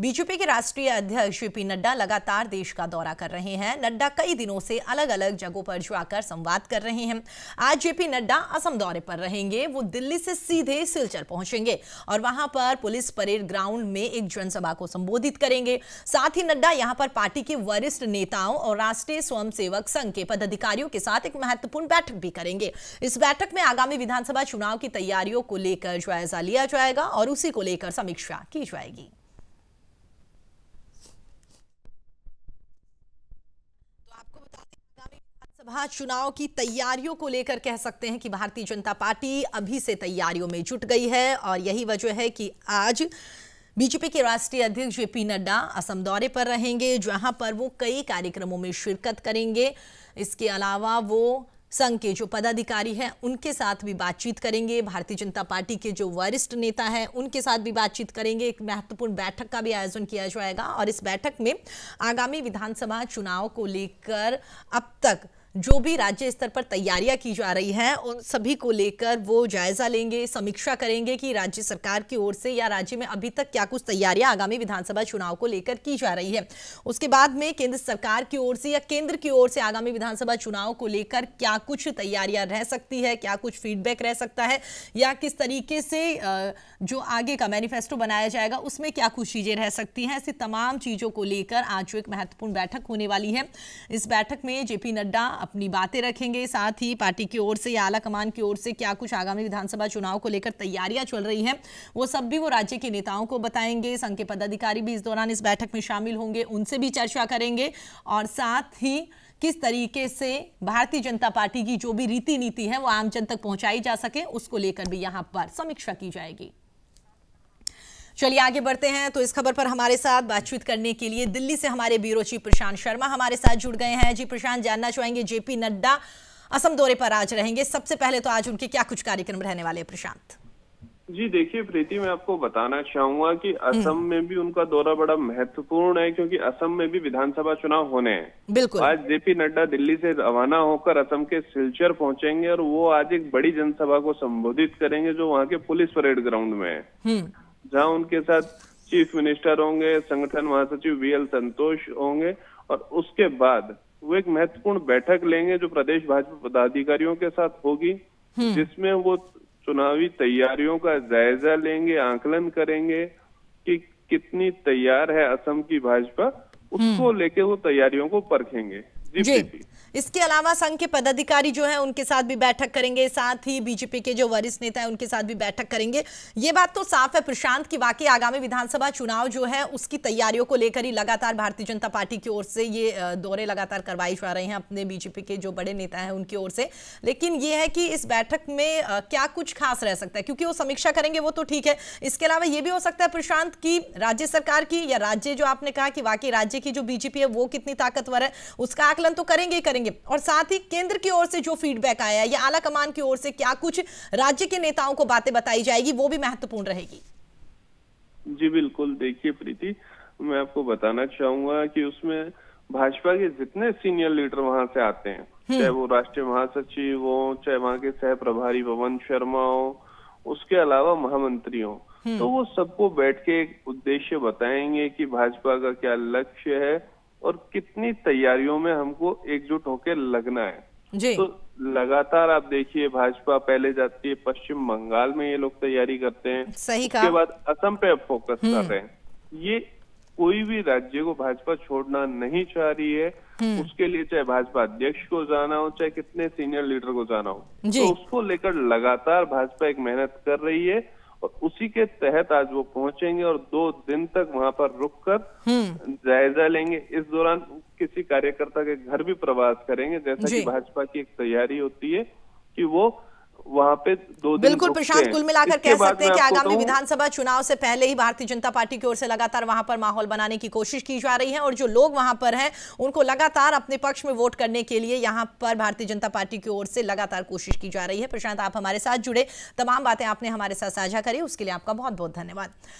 BJP के राष्ट्रीय अध्यक्ष जेपी नड्डा लगातार देश का दौरा कर रहे हैं नड्डा कई दिनों से अलग अलग जगहों पर जाकर संवाद कर रहे हैं आज जेपी नड्डा असम दौरे पर रहेंगे वो दिल्ली से सीधे सिलचर पहुंचेंगे और वहां पर पुलिस परेड ग्राउंड में एक जनसभा को संबोधित करेंगे साथ ही नड्डा यहाँ पर पार्टी के वरिष्ठ नेताओं और राष्ट्रीय स्वयंसेवक संघ के पदाधिकारियों के साथ एक महत्वपूर्ण बैठक भी करेंगे इस बैठक में आगामी विधानसभा चुनाव की तैयारियों को लेकर जायजा लिया जाएगा और उसी को लेकर समीक्षा की जाएगी लोकसभा चुनाव की तैयारियों को लेकर कह सकते हैं कि भारतीय जनता पार्टी अभी से तैयारियों में जुट गई है और यही वजह है कि आज बीजेपी के राष्ट्रीय अध्यक्ष जेपी नड्डा असम दौरे पर रहेंगे जहां पर वो कई कार्यक्रमों में शिरकत करेंगे इसके अलावा वो संघ के जो पदाधिकारी हैं उनके साथ भी बातचीत करेंगे भारतीय जनता पार्टी के जो वरिष्ठ नेता हैं उनके साथ भी बातचीत करेंगे एक महत्वपूर्ण बैठक का भी आयोजन किया जाएगा और इस बैठक में आगामी विधानसभा चुनाव को लेकर अब तक जो भी राज्य स्तर पर तैयारियां की जा रही हैं उन सभी को लेकर वो जायजा लेंगे समीक्षा करेंगे कि राज्य सरकार की ओर से या राज्य में अभी तक क्या कुछ तैयारियां आगामी विधानसभा चुनाव को लेकर की जा रही है उसके बाद में केंद्र सरकार की ओर से या केंद्र की ओर से आगामी विधानसभा चुनाव को लेकर क्या कुछ तैयारियां रह सकती है क्या कुछ फीडबैक रह सकता है या किस तरीके से जो आगे का मैनिफेस्टो बनाया जाएगा उसमें क्या कुछ चीजें रह सकती हैं ऐसी तमाम चीजों को लेकर आज जो एक महत्वपूर्ण बैठक होने वाली है इस बैठक में जेपी नड्डा अपनी बातें रखेंगे साथ ही पार्टी की ओर से या आला कमान की ओर से क्या कुछ आगामी विधानसभा चुनाव को लेकर तैयारियां चल रही हैं वो सब भी वो राज्य के नेताओं को बताएंगे संघ के पदाधिकारी भी इस दौरान इस बैठक में शामिल होंगे उनसे भी चर्चा करेंगे और साथ ही किस तरीके से भारतीय जनता पार्टी की जो भी रीति नीति है वो आम जन तक पहुंचाई जा सके उसको लेकर भी यहाँ पर समीक्षा की जाएगी चलिए आगे बढ़ते हैं तो इस खबर पर हमारे साथ बातचीत करने के लिए दिल्ली से हमारे ब्यूरो चीफ प्रशांत शर्मा हमारे साथ जुड़ गए हैं जी प्रशांत जानना चाहेंगे जेपी नड्डा असम दौरे पर आज रहेंगे सबसे पहले तो आज उनके क्या कुछ कार्यक्रम रहने वाले प्रशांत जी देखिए प्रीति मैं आपको बताना चाहूंगा कि हम्म। असम में भी उनका दौरा बड़ा महत्वपूर्ण है क्योंकि असम में भी विधानसभा चुनाव होने हैं बिल्कुल आज जेपी नड्डा दिल्ली से रवाना होकर असम के सिलचर पहुंचेंगे और वो आज एक बड़ी जनसभा को संबोधित करेंगे जो वहाँ के पुलिस परेड ग्राउंड में है हम्म। जहां उनके साथ चीफ मिनिस्टर होंगे संगठन महासचिव वी एल संतोष होंगे और उसके बाद वो एक महत्वपूर्ण बैठक लेंगे जो प्रदेश भाजपा पदाधिकारियों के साथ होगी हम्म। जिसमें वो चुनावी तैयारियों का जायजा लेंगे आकलन करेंगे कि कितनी तैयार है असम की भाजपा हम्म। उसको लेके वो तैयारियों को परखेंगे जी, जी। इसके अलावा संघ के पदाधिकारी जो है उनके साथ भी बैठक करेंगे साथ ही बीजेपी के जो वरिष्ठ नेता है उनके साथ भी बैठक करेंगे ये बात तो साफ है प्रशांत की वाकई आगामी विधानसभा चुनाव जो है उसकी तैयारियों को लेकर ही लगातार भारतीय जनता पार्टी की ओर से ये दौरे लगातार करवाए जा रहे हैं अपने बीजेपी के जो बड़े नेता हैं उनकी ओर से लेकिन ये है कि इस बैठक में क्या कुछ खास रह सकता है क्योंकि वो समीक्षा करेंगे वो तो ठीक है इसके अलावा ये भी हो सकता है प्रशांत की राज्य सरकार की या राज्य जो आपने कहा कि वाकई राज्य की जो बीजेपी है वो कितनी ताकतवर है उसका आकलन तो करेंगे ही करेंगे करेंगे और साथ ही केंद्र की ओर से जो फीडबैक आया या आला कमान की ओर से क्या कुछ राज्य के नेताओं को बातें बताई जाएगी वो भी महत्वपूर्ण रहेगी जी बिल्कुल देखिए प्रीति मैं आपको बताना चाहूंगा कि उसमें भाजपा के जितने सीनियर लीडर वहां से आते हैं हम्म। चाहे वो राष्ट्रीय महासचिव हो चाहे वहां के सह प्रभारी पवन शर्मा हो उसके अलावा महामंत्री हो हम्म। तो वो सबको बैठ के एक उद्देश्य बताएंगे कि भाजपा का क्या लक्ष्य है और कितनी तैयारियों में हमको एकजुट होकर लगना है जी। तो लगातार आप देखिए भाजपा पहले जाती है पश्चिम बंगाल में ये लोग तैयारी करते हैं सही उसके बाद असम पे अब फोकस कर हम्म। रहे हैं ये कोई भी राज्य को भाजपा छोड़ना नहीं चाह रही है हम्म। उसके लिए चाहे भाजपा अध्यक्ष को जाना हो चाहे कितने सीनियर लीडर को जाना हो तो उसको लेकर लगातार भाजपा एक मेहनत कर रही है और उसी के तहत आज वो पहुंचेंगे और दो दिन तक वहां पर रुककर हम्म। जायजा लेंगे इस दौरान किसी कार्यकर्ता के घर भी प्रवास करेंगे जैसा कि भाजपा की एक तैयारी होती है कि वो वहाँ पे दो दिन बिल्कुल प्रशांत कुल मिलाकर कह सकते हैं कि आगामी विधानसभा चुनाव से पहले ही भारतीय जनता पार्टी की ओर से लगातार वहां पर माहौल बनाने की कोशिश की जा रही है और जो लोग वहां पर हैं उनको लगातार अपने पक्ष में वोट करने के लिए यहाँ पर भारतीय जनता पार्टी की ओर से लगातार कोशिश की जा रही है प्रशांत आप हमारे साथ जुड़े तमाम बातें आपने हमारे साथ साझा करी उसके लिए आपका बहुत बहुत धन्यवाद